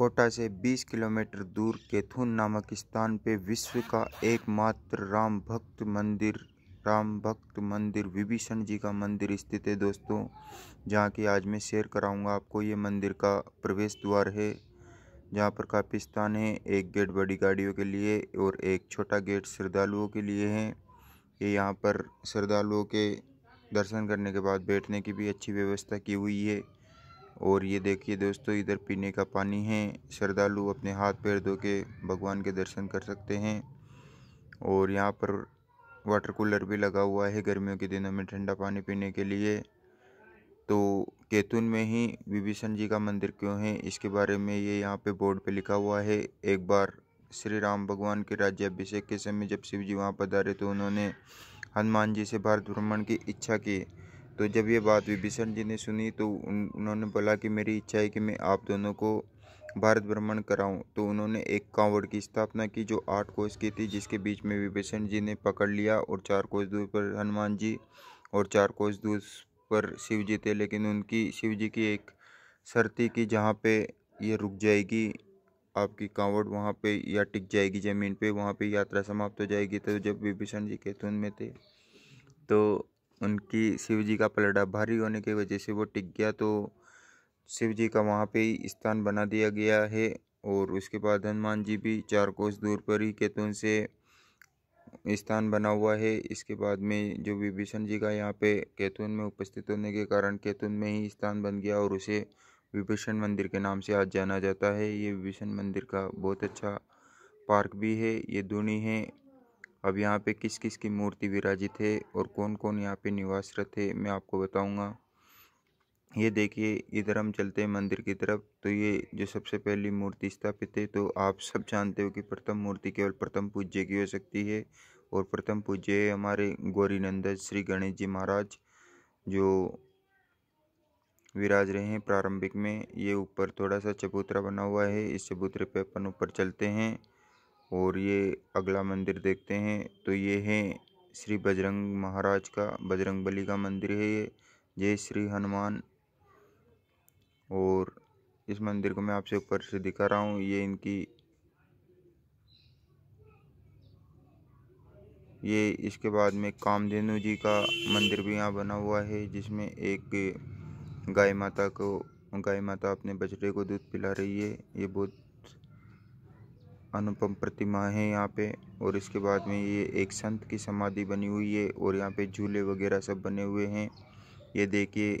कोटा से 20 किलोमीटर दूर केथुन नामक स्थान पे विश्व का एकमात्र राम भक्त मंदिर राम भक्त मंदिर विभीषण जी का मंदिर स्थित है दोस्तों जहाँ की आज मैं शेयर कराऊंगा आपको ये मंदिर का प्रवेश द्वार है जहाँ पर काफ़ी स्थान है एक गेट बड़ी गाड़ियों के लिए और एक छोटा गेट श्रद्धालुओं के लिए है ये यहाँ पर श्रद्धालुओं के दर्शन करने के बाद बैठने की भी अच्छी व्यवस्था की हुई है और ये देखिए दोस्तों इधर पीने का पानी है श्रद्धालु अपने हाथ पैर धो के भगवान के दर्शन कर सकते हैं और यहाँ पर वाटर कूलर भी लगा हुआ है गर्मियों के दिनों में ठंडा पानी पीने के लिए तो केतुन में ही विभीषण जी का मंदिर क्यों है इसके बारे में ये यहाँ पे बोर्ड पे लिखा हुआ है एक बार श्री राम भगवान के राज्याभिषेक के समय जब शिव जी वहाँ पधारे तो उन्होंने हनुमान जी से भारत भ्रमण की इच्छा की तो जब ये बात विभीषण जी ने सुनी तो उन, उन्होंने बोला कि मेरी इच्छा है कि मैं आप दोनों को भारत भ्रमण कराऊं तो उन्होंने एक कांवड़ की स्थापना की जो आठ कोष की थी जिसके बीच में विभीषण जी ने पकड़ लिया और चार कोष दूर पर हनुमान जी और चार कोष दूर पर शिव जी थे लेकिन उनकी शिव जी की एक शर्ती की जहाँ पे ये रुक जाएगी आपकी कांवड़ वहाँ पे या टिक जाएगी ज़मीन पे वहाँ पे यात्रा समाप्त हो जाएगी तो जब विभीषण जी के धुन में थे तो उनकी शिव जी का पलड़ा भारी होने की वजह से वो टिक गया तो शिव जी का वहाँ पे ही स्थान बना दिया गया है और उसके बाद हनुमान जी भी चार कोस दूर पर ही केतुन से स्थान बना हुआ है इसके बाद में जो विभीषण जी का यहाँ पे केतुन में उपस्थित होने के कारण केतुन में ही स्थान बन गया और उसे विभीषण मंदिर के नाम से आज जाना जाता है ये विभीषण मंदिर का बहुत अच्छा पार्क भी है ये धूनी है अब यहाँ पे किस किस की मूर्ति विराजित है और कौन कौन यहाँ पे निवासरत है मैं आपको बताऊँगा ये देखिए इधर हम चलते हैं मंदिर की तरफ तो ये जो सबसे पहली मूर्ति स्थापित है तो आप सब जानते हो कि प्रथम मूर्ति केवल प्रथम पूज्य की हो सकती है और प्रथम पूज्य है हमारे गौरीनंदन श्री गणेश जी महाराज जो विराज रहे हैं प्रारंभिक में ये ऊपर थोड़ा सा चबूतरा बना हुआ है इस चबूतरे पे अपन ऊपर चलते हैं और ये अगला मंदिर देखते हैं तो ये है श्री बजरंग महाराज का बजरंग बली का मंदिर है ये जय श्री हनुमान और इस मंदिर को मैं आपसे ऊपर से दिखा रहा हूँ ये इनकी ये इसके बाद में कामधेनु जी का मंदिर भी यहाँ बना हुआ है जिसमें एक गाय माता को गाय माता अपने बछड़े को दूध पिला रही है ये बहुत अनुपम प्रतिमा है यहाँ पे और इसके बाद में ये एक संत की समाधि बनी हुई है और यहाँ पे झूले वगैरह सब बने हुए हैं ये देखिए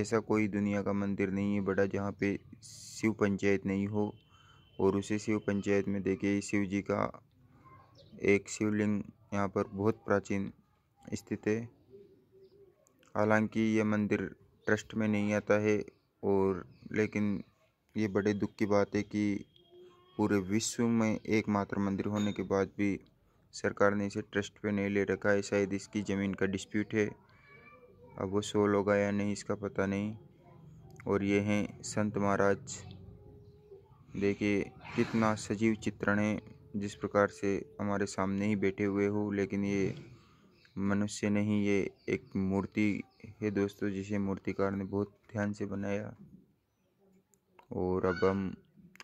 ऐसा कोई दुनिया का मंदिर नहीं है बड़ा जहाँ पे शिव पंचायत नहीं हो और उसी शिव पंचायत में देखिए शिव जी का एक शिवलिंग यहाँ पर बहुत प्राचीन स्थित है हालांकि ये मंदिर ट्रस्ट में नहीं आता है और लेकिन ये बड़े दुख की बात है कि पूरे विश्व में एकमात्र मंदिर होने के बाद भी सरकार ने इसे ट्रस्ट पे नहीं ले रखा है शायद इसकी ज़मीन का डिस्प्यूट है अब वो सोल होगा या नहीं इसका पता नहीं और ये हैं संत महाराज देखिए कितना सजीव चित्रण है जिस प्रकार से हमारे सामने ही बैठे हुए हो लेकिन ये मनुष्य नहीं ये एक मूर्ति है दोस्तों जिसे मूर्तिकार ने बहुत ध्यान से बनाया और अब हम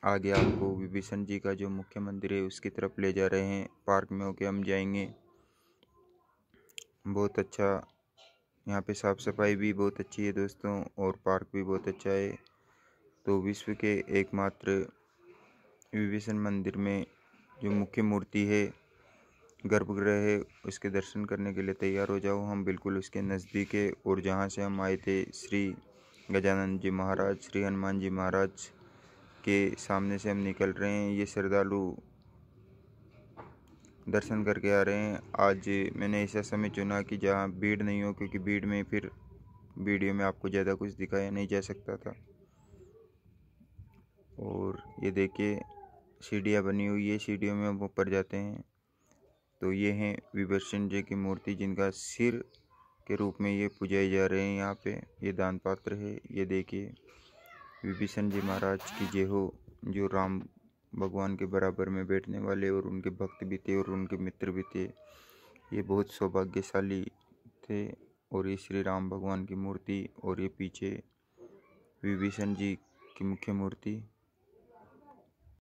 आगे आपको विभीषण जी का जो मुख्य मंदिर है उसकी तरफ ले जा रहे हैं पार्क में होके हम जाएंगे बहुत अच्छा यहाँ पे साफ़ सफाई भी बहुत अच्छी है दोस्तों और पार्क भी बहुत अच्छा है तो विश्व के एकमात्र विभीषण मंदिर में जो मुख्य मूर्ति है गर्भगृह है उसके दर्शन करने के लिए तैयार हो जाओ हम बिल्कुल उसके नज़दीक है और जहाँ से हम आए थे श्री गजानंद जी महाराज श्री हनुमान जी महाराज के सामने से हम निकल रहे हैं ये श्रद्धालु दर्शन करके आ रहे हैं आज मैंने ऐसा समय चुना कि जहाँ भीड़ नहीं हो क्योंकि भीड़ में फिर वीडियो में आपको ज़्यादा कुछ दिखाया नहीं जा सकता था और ये देखिए सीढ़ियाँ बनी हुई है सीढ़ियों में हम ऊपर जाते हैं तो ये हैं विभर्षण जी की मूर्ति जिनका सिर के रूप में ये पूजाए जा रहे हैं यहाँ पे ये दान पात्र है ये देखिए विभीषण जी महाराज की जय हो जो राम भगवान के बराबर में बैठने वाले और उनके भक्त भी थे और उनके मित्र भी थे ये बहुत सौभाग्यशाली थे और ये श्री राम भगवान की मूर्ति और ये पीछे विभीषण जी की मुख्य मूर्ति